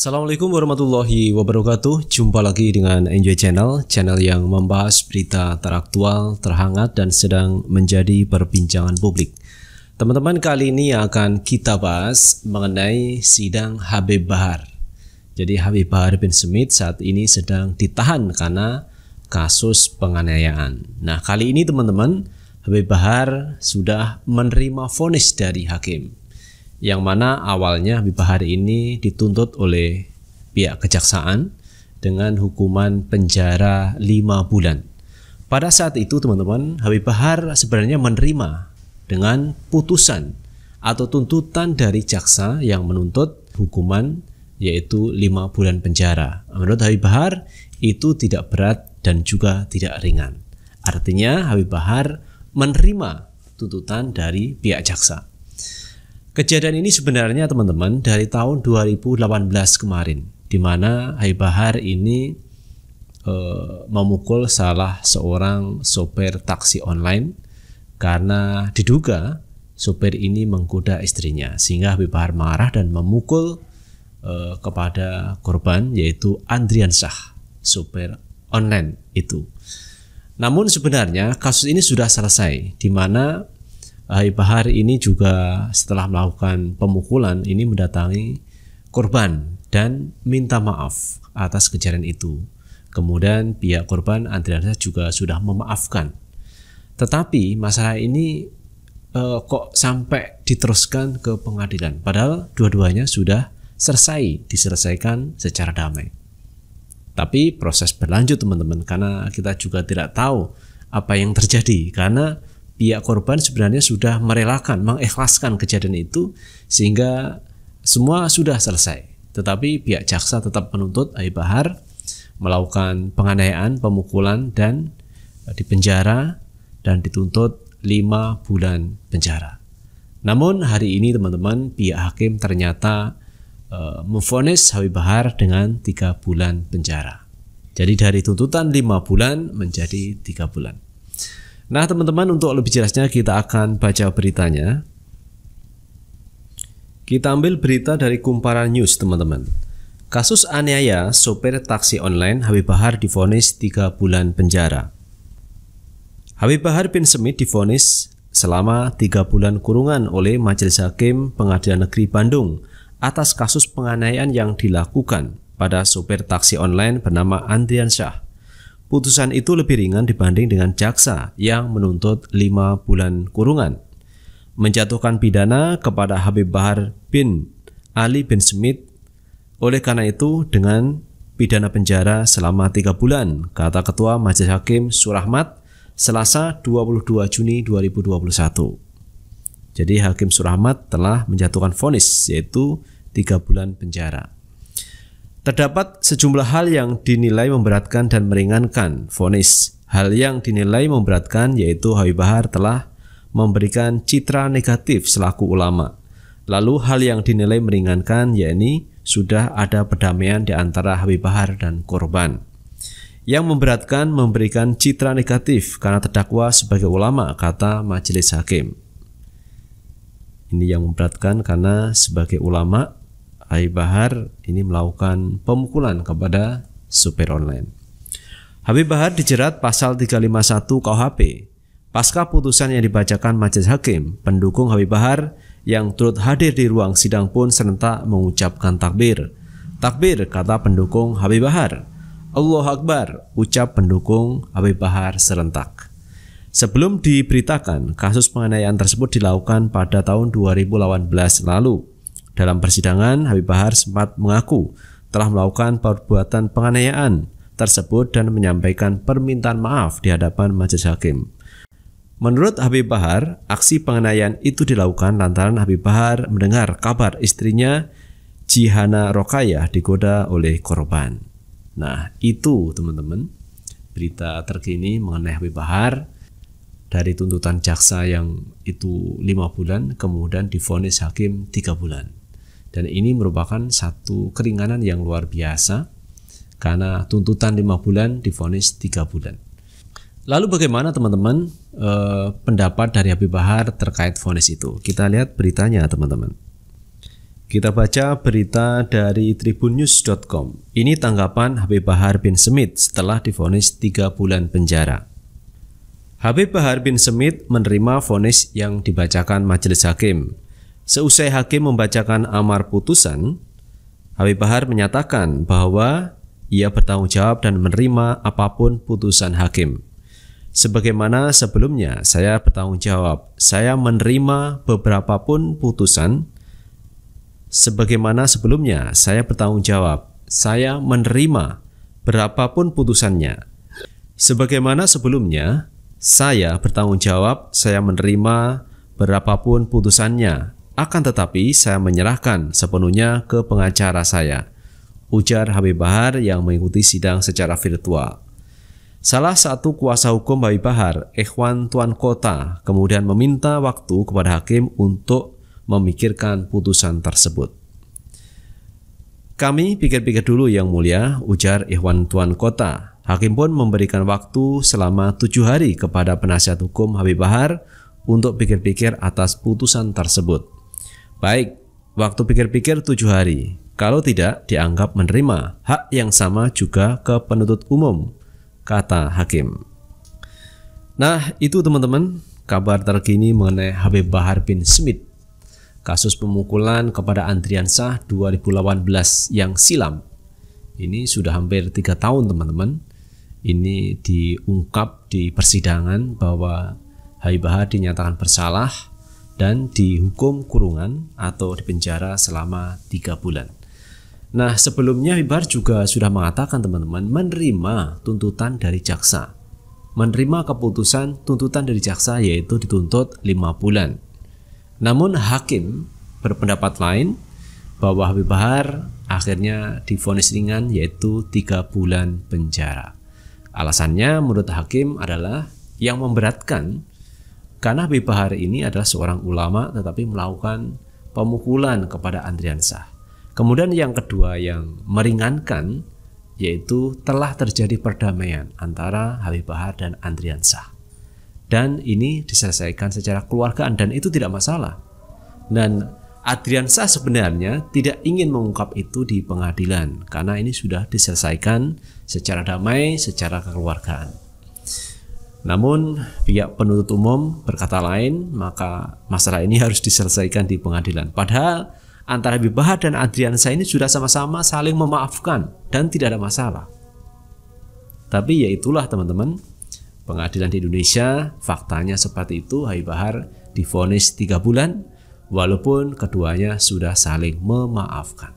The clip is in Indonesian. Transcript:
Assalamualaikum warahmatullahi wabarakatuh Jumpa lagi dengan Enjoy Channel Channel yang membahas berita teraktual, terhangat, dan sedang menjadi perbincangan publik Teman-teman kali ini akan kita bahas mengenai sidang Habib Bahar Jadi Habib Bahar bin Smith saat ini sedang ditahan karena kasus penganiayaan Nah kali ini teman-teman Habib Bahar sudah menerima vonis dari hakim yang mana awalnya Habib Bahar ini dituntut oleh pihak kejaksaan dengan hukuman penjara lima bulan. Pada saat itu teman-teman, Habib Bahar sebenarnya menerima dengan putusan atau tuntutan dari jaksa yang menuntut hukuman yaitu lima bulan penjara. Menurut Habib Bahar itu tidak berat dan juga tidak ringan. Artinya Habib Bahar menerima tuntutan dari pihak jaksa. Kejadian ini sebenarnya teman-teman dari tahun 2018 kemarin di mana Haibahar ini e, memukul salah seorang sopir taksi online karena diduga sopir ini menggoda istrinya sehingga Haibahar marah dan memukul e, kepada korban yaitu Andrian Shah, sopir online itu. Namun sebenarnya kasus ini sudah selesai di mana Ibahar ini juga setelah melakukan pemukulan ini mendatangi korban dan minta maaf atas kejadian itu. Kemudian pihak korban Andriansyah juga sudah memaafkan. Tetapi masalah ini eh, kok sampai diteruskan ke pengadilan padahal dua-duanya sudah selesai diselesaikan secara damai. Tapi proses berlanjut teman-teman karena kita juga tidak tahu apa yang terjadi karena pihak korban sebenarnya sudah merelakan, mengikhlaskan kejadian itu sehingga semua sudah selesai. Tetapi pihak jaksa tetap menuntut Ayu Bahar melakukan penganiayaan, pemukulan dan eh, dipenjara dan dituntut 5 bulan penjara. Namun hari ini teman-teman pihak hakim ternyata e, memfonis Hawi Bahar dengan tiga bulan penjara. Jadi dari tuntutan lima bulan menjadi tiga bulan. Nah teman-teman untuk lebih jelasnya kita akan baca beritanya. Kita ambil berita dari Kumparan News teman-teman. Kasus aniaya sopir taksi online Habib Bahar divonis 3 bulan penjara. Habib Bahar bin Semit divonis selama 3 bulan kurungan oleh Majelis Hakim Pengadilan Negeri Bandung atas kasus penganiayaan yang dilakukan pada sopir taksi online bernama Andrian Syah putusan itu lebih ringan dibanding dengan jaksa yang menuntut lima bulan kurungan. Menjatuhkan pidana kepada Habib Bahar bin Ali bin Smith oleh karena itu dengan pidana penjara selama tiga bulan, kata Ketua Majelis Hakim Surahmat Selasa 22 Juni 2021. Jadi Hakim Surahmat telah menjatuhkan vonis yaitu tiga bulan penjara. Terdapat sejumlah hal yang dinilai memberatkan dan meringankan vonis. Hal yang dinilai memberatkan yaitu Habib Bahar telah memberikan citra negatif selaku ulama. Lalu hal yang dinilai meringankan yaitu sudah ada perdamaian di antara Habib Bahar dan korban. Yang memberatkan memberikan citra negatif karena terdakwa sebagai ulama, kata majelis hakim. Ini yang memberatkan karena sebagai ulama Hai Bahar ini melakukan pemukulan kepada supir online. Habib Bahar dijerat pasal 351 KUHP. Pasca putusan yang dibacakan majelis hakim, pendukung Habib Bahar yang turut hadir di ruang sidang pun serentak mengucapkan takbir. Takbir kata pendukung Habib Bahar. Allah Akbar ucap pendukung Habib Bahar serentak. Sebelum diberitakan, kasus penganiayaan tersebut dilakukan pada tahun 2018 lalu. Dalam persidangan, Habib Bahar sempat mengaku telah melakukan perbuatan penganiayaan tersebut dan menyampaikan permintaan maaf di hadapan majelis hakim. Menurut Habib Bahar, aksi penganiayaan itu dilakukan lantaran Habib Bahar mendengar kabar istrinya Jihana Rokayah digoda oleh korban. Nah, itu teman-teman berita terkini mengenai Habib Bahar dari tuntutan jaksa yang itu lima bulan kemudian difonis hakim tiga bulan. Dan ini merupakan satu keringanan yang luar biasa karena tuntutan 5 bulan difonis 3 bulan. Lalu bagaimana teman-teman eh, pendapat dari Habib Bahar terkait vonis itu? Kita lihat beritanya teman-teman. Kita baca berita dari tribunnews.com. Ini tanggapan Habib Bahar bin Smith setelah difonis 3 bulan penjara. Habib Bahar bin Smith menerima vonis yang dibacakan majelis hakim Seusai hakim membacakan amar putusan, Habib Bahar menyatakan bahwa ia bertanggung jawab dan menerima apapun putusan hakim. Sebagaimana sebelumnya, saya bertanggung jawab. Saya menerima beberapa pun putusan. Sebagaimana sebelumnya, saya bertanggung jawab. Saya menerima berapapun putusannya. Sebagaimana sebelumnya, saya bertanggung jawab. Saya menerima berapapun putusannya. Akan tetapi saya menyerahkan sepenuhnya ke pengacara saya, ujar Habib Bahar yang mengikuti sidang secara virtual. Salah satu kuasa hukum Habib Bahar, Ikhwan Tuan Kota, kemudian meminta waktu kepada hakim untuk memikirkan putusan tersebut. Kami pikir-pikir dulu yang mulia, ujar Ikhwan Tuan Kota. Hakim pun memberikan waktu selama tujuh hari kepada penasihat hukum Habib Bahar untuk pikir-pikir atas putusan tersebut. Baik, waktu pikir-pikir tujuh hari. Kalau tidak, dianggap menerima hak yang sama juga ke penuntut umum, kata hakim. Nah, itu teman-teman, kabar terkini mengenai Habib Bahar bin Smith. Kasus pemukulan kepada Andrian Sah 2018 yang silam. Ini sudah hampir tiga tahun teman-teman. Ini diungkap di persidangan bahwa Habib Bahar dinyatakan bersalah dan dihukum kurungan atau dipenjara selama tiga bulan. Nah, sebelumnya Wibar juga sudah mengatakan teman-teman menerima tuntutan dari jaksa. Menerima keputusan tuntutan dari jaksa yaitu dituntut lima bulan. Namun hakim berpendapat lain bahwa Habib Bahar akhirnya difonis ringan yaitu tiga bulan penjara. Alasannya menurut hakim adalah yang memberatkan karena Habib Bahar ini adalah seorang ulama tetapi melakukan pemukulan kepada Andriansah. Kemudian yang kedua yang meringankan yaitu telah terjadi perdamaian antara Habib Bahar dan Andriansah. Dan ini diselesaikan secara keluargaan dan itu tidak masalah. Dan Adrian sebenarnya tidak ingin mengungkap itu di pengadilan karena ini sudah diselesaikan secara damai, secara kekeluargaan. Namun pihak penuntut umum berkata lain, maka masalah ini harus diselesaikan di pengadilan. Padahal antara Bibaha dan Saya ini sudah sama-sama saling memaafkan dan tidak ada masalah. Tapi ya itulah teman-teman, pengadilan di Indonesia faktanya seperti itu, Hai Bahar divonis 3 bulan walaupun keduanya sudah saling memaafkan.